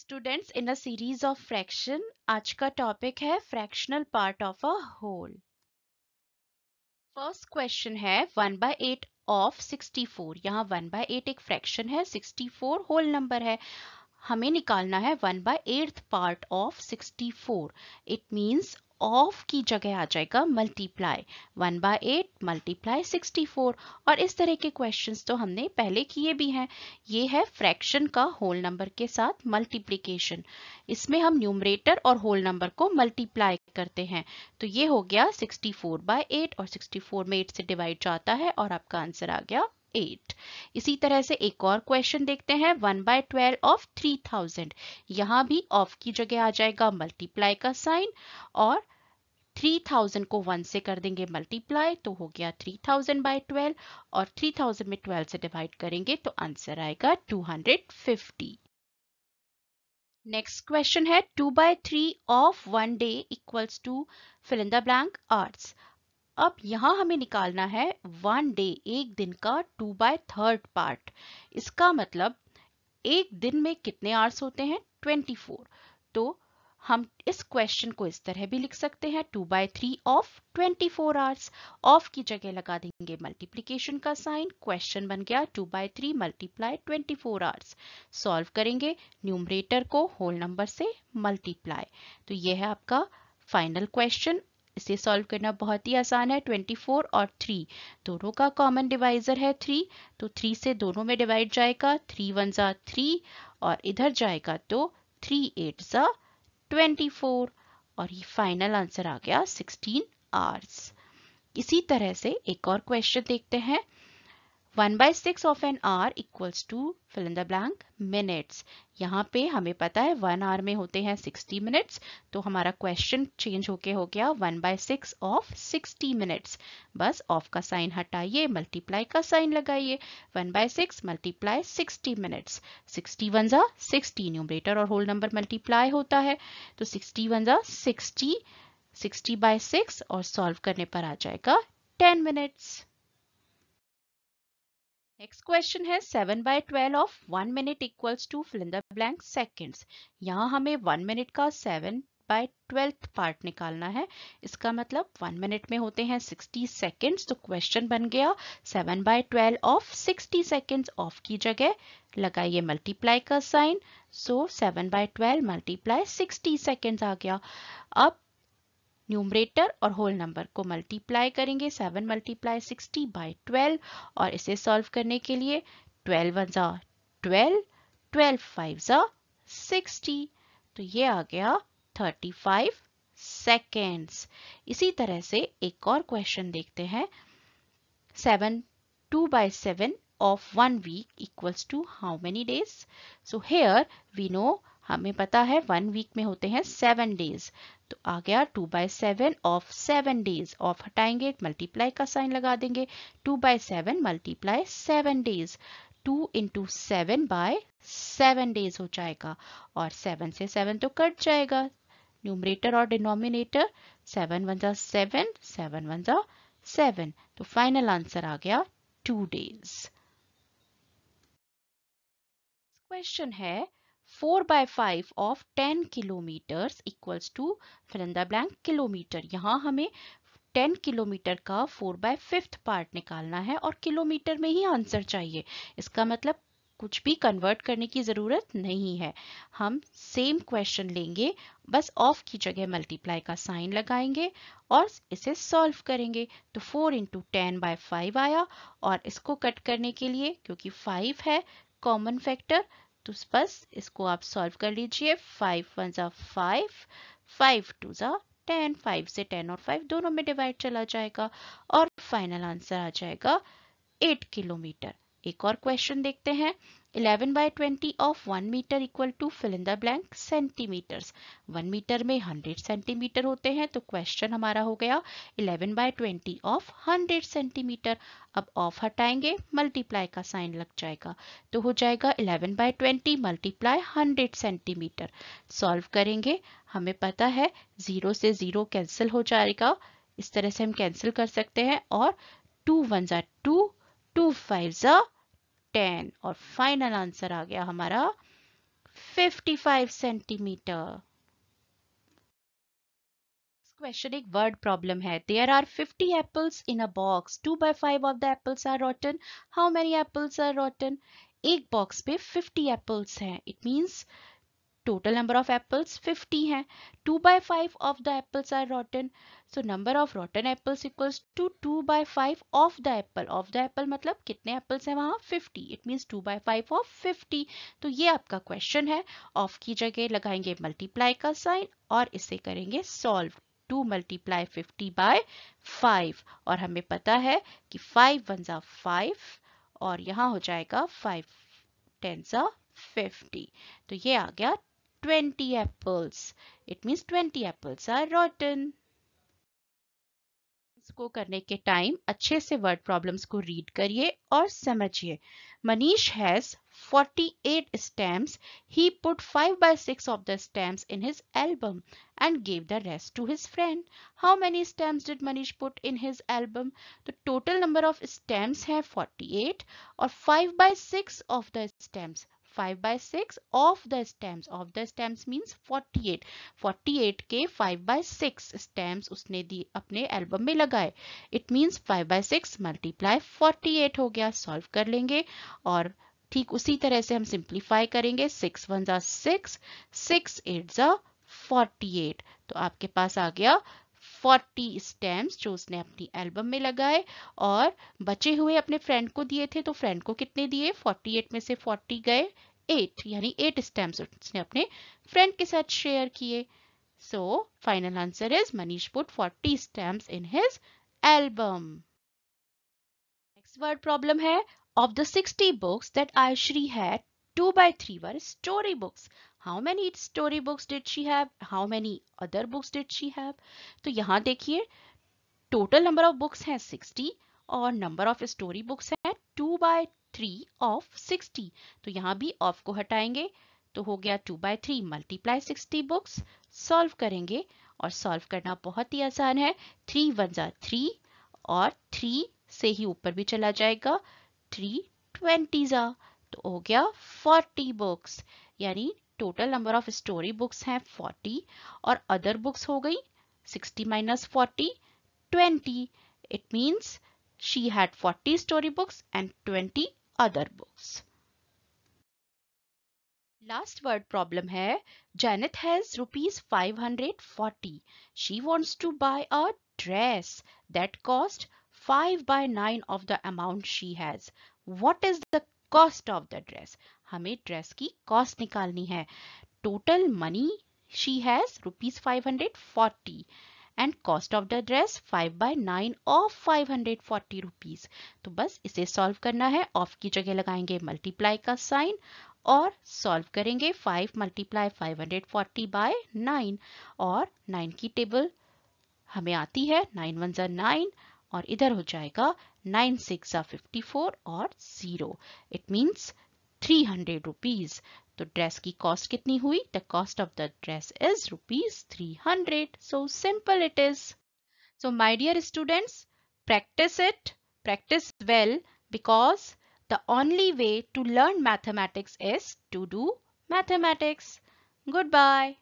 Students in a series of fraction आज का topic है fractional part of a whole first question है 1 by eight of 64 यहाँ 1 by eight एक fraction है 64 होल नंबर है हमें निकालना है 1 by eighth part of 64 it means of की जगह आ जाएगा multiply one by eight multiply sixty four और इस तरह के क्वेश्चन तो हमने पहले किए भी हैं ये है फ्रैक्शन का होल नंबर के साथ मल्टीप्लीकेशन इसमें हम न्यूमरेटर और होल नंबर को मल्टीप्लाई करते हैं तो ये हो गया सिक्सटी फोर बाय एट और सिक्सटी फोर में एट से डिवाइड जाता है और आपका आंसर आ गया एट इसी तरह से एक और क्वेश्चन देखते हैं one by twelve of three thousand यहां भी ऑफ की जगह आ जाएगा मल्टीप्लाई का साइन और 3000 को 1 से कर देंगे मल्टीप्लाई तो हो गया 3000 थाउजेंड बाई ट्वेल्व और 3000 में 12 से डिवाइड करेंगे तो आंसर आएगा 250. नेक्स्ट क्वेश्चन है two by three of one day equals to fill in the blank hours अब यहां हमें निकालना है वन डे एक दिन का टू बाय थर्ड पार्ट इसका मतलब एक दिन में कितने आर्स होते हैं 24 तो हम इस क्वेश्चन को इस तरह भी लिख सकते हैं two by three of twenty four hours of की जगह लगा देंगे मल्टीप्लीकेशन का साइन क्वेश्चन बन गया two by three multiply twenty four hours solve करेंगे न्यूमरेटर को होल नंबर से मल्टीप्लाई तो यह है आपका फाइनल क्वेश्चन इसे सॉल्व करना बहुत ही आसान है 24 और 3 दोनों का कॉमन डिवाइजर है 3 तो 3 से दोनों में डिवाइड जाएगा 3 वन ज़ा थ्री और इधर जाएगा तो 3 एट ज़ा ट्वेंटी और ये फाइनल आंसर आ गया 16 आवर्स इसी तरह से एक और क्वेश्चन देखते हैं 1 by six of an hour equals to fill in the blank minutes यहाँ पे हमें पता है वन आवर में होते हैं 60 मिनट्स तो हमारा क्वेश्चन चेंज होके हो गया one by six of 60 minutes बस ऑफ का साइन हटाइए मल्टीप्लाई का साइन लगाइए one by six multiply sixty minutes sixty one ज़ा सिक्सटी न्यूमरेटर और होल नंबर मल्टीप्लाई होता है तो सिक्सटी वन ज़ा सिक्सटी सिक्सटी बाय सिक्स और सॉल्व करने पर आ जाएगा टेन मिनट्स नेक्स्ट क्वेश्चन है seven by twelve of one minute equals to fill in the blank seconds यहाँ हमें वन मिनट का सेवन बाय ट्वेल्थ पार्ट निकालना है इसका मतलब वन मिनट में होते हैं सिक्सटी सेकेंड्स तो क्वेश्चन बन गया seven by twelve of sixty seconds of की जगह लगाइए मल्टीप्लाई का sign so seven by twelve multiply sixty seconds आ गया अब न्यूमरेटर और होल नंबर को मल्टीप्लाई करेंगे seven multiply sixty by twelve और इसे सॉल्व करने के लिए ट्वेल्व वन ज़ा ट्वेल्व ट्वेल्व फाइव ज़ा सिक्सटी तो ये आ गया थर्टी फाइव सेकेंड्स इसी तरह से एक और क्वेश्चन देखते हैं seven two by seven of one week equals to how many days so here we know हमें पता है वन वीक में होते हैं सेवन डेज तो आ गया two by seven of seven days of हटाएंगे मल्टीप्लाई का साइन लगा देंगे two by seven multiply seven days two into seven by seven days हो जाएगा और सेवन से सेवन तो कट जाएगा न्यूमरेटर और डिनोमिनेटर सेवन वन जा सेवन सेवन वन जा सेवन तो फाइनल आंसर आ गया टू डेज क्वेश्चन है four by five of ten kilometre equals to fill the blank kilometre यहाँ हमें 10 किलोमीटर का 4 बाय फिफ्थ पार्ट निकालना है और किलोमीटर में ही आंसर चाहिए इसका मतलब कुछ भी कन्वर्ट करने की ज़रूरत नहीं है हम सेम क्वेश्चन लेंगे बस ऑफ की जगह मल्टीप्लाई का साइन लगाएंगे और इसे सॉल्व करेंगे तो 4 इंटू टेन बाय फाइव आया और इसको कट करने के लिए क्योंकि 5 है कॉमन फैक्टर तो बस इसको आप सॉल्व कर लीजिए फाइव वन ज़ा फाइव फाइव टू ज़ा टेन फाइव से टेन और फाइव दोनों में डिवाइड चला जाएगा और फाइनल आंसर आ जाएगा एट किलोमीटर एक और क्वेश्चन देखते हैं 11 by 20 of 1 metre equal to fill in the blank centimetres 1 metre में 100 सेंटीमीटर होते हैं तो क्वेश्चन हमारा हो गया 11 बाय 20 ऑफ 100 सेंटीमीटर अब ऑफ हटाएंगे मल्टीप्लाई का साइन लग जाएगा तो हो जाएगा 11 बाय 20 मल्टीप्लाई 100 सेंटीमीटर सॉल्व करेंगे हमें पता है ज़ीरो से ज़ीरो कैंसिल हो जाएगा इस तरह से हम कैंसिल कर सकते हैं और टू वन जै टू टू फाइव ज टेन और फाइनल आंसर आ गया हमारा 55 सेंटीमीटर क्वेश्चन एक वर्ड प्रॉब्लम है there are 50 apples in a box two by five of the apples are rotten how many apples are rotten एक box पे 50 एप्पल्स हैं it means total number of apples 50 हैं 2 by five of the apples are rotten so number of रॉटन apples equals to 2 by five of the apple of the apple मतलब कितने apples हैं वहाँ 50 it means 2 by five of 50 तो ये आपका question है of की जगह लगाएंगे मल्टीप्लाई का साइन और इसे करेंगे solve two multiply fifty by five और हमें पता है कि फाइव वन ज़ा फाइव और यहाँ हो जाएगा फाइव टेन ज़ा 50. तो ये आ गया 20 apples it means 20 apples are rotten को करने के टाइम अच्छे से वर्ड प्रॉब्लम्स को रीड करिए और समझिए Manish has 48 stamps he put 5 by 6 of the stamps in his album and gave the rest to his friend how many stamps did Manish put in his album तो टोटल नंबर ऑफ स्टैम्प्स है 48 और 5 by 6 of the stamps 5 by 6 of the stems of the stems means 48 48 के 5 by 6 stems उसने दी अपने album में लगाए it means 5 by 6 multiply 48 हो गया सॉल्व कर लेंगे और ठीक उसी तरह से हम सिंप्लीफाई करेंगे सिक्स वन ज़ा सिक्स सिक्स एट ज़ा तो आपके पास आ गया 40 स्टैम्प जो उसने अपनी एल्बम में लगाए और बचे हुए अपने फ्रेंड को दिए थे तो फ्रेंड को कितने दिए 48 में से 40 गए 8 यानी 8 स्टैम्प उसने अपने फ्रेंड के साथ शेयर किए so final answer is Manish put 40 stamp in his album next word problem है of the 60 books that Aishree had 2 by 3 were story books how many story books did she have how many other books did she have तो यहाँ देखिए total number of books हैं 60 और number of story books हैं 2 by three of 60 तो यहाँ भी of को हटाएंगे तो हो गया 2 by three multiply sixty books solve करेंगे और सॉल्व करना बहुत ही आसान है थ्री वन ज़ा थ्री और थ्री से ही ऊपर भी चला जाएगा थ्री ट्वेंटी ज़ा तो हो गया फोर्टी बुक्स यानी Total number of story books have 40 or other books hoga गई 60 40, 20. It means she had 40 story books and 20 other books. Last word problem here. Janet has rupees 540. She wants to buy a dress that cost 5 by 9 of the amount she has. What is the cost of the dress हमें dress की cost निकालनी है total money she has rupees five hundred forty and cost of the dress five by nine of five hundred forty rupees तो बस इसे solve करना है of की जगह लगाएंगे मल्टीप्लाई का साइन और सॉल्व करेंगे five multiply five hundred forty by nine और नाइन की टेबल हमें आती है नाइन वन जर नाइन और इधर हो जाएगा नाइन सिक्स फिफ्टी फोर और zero it means three hundred rupees तो ड्रेस की कॉस्ट कितनी हुई the cost of the dress is rupees three hundred so simple it is so my dear students practise it practise well because the only way to learn mathematics is to do mathematics good bye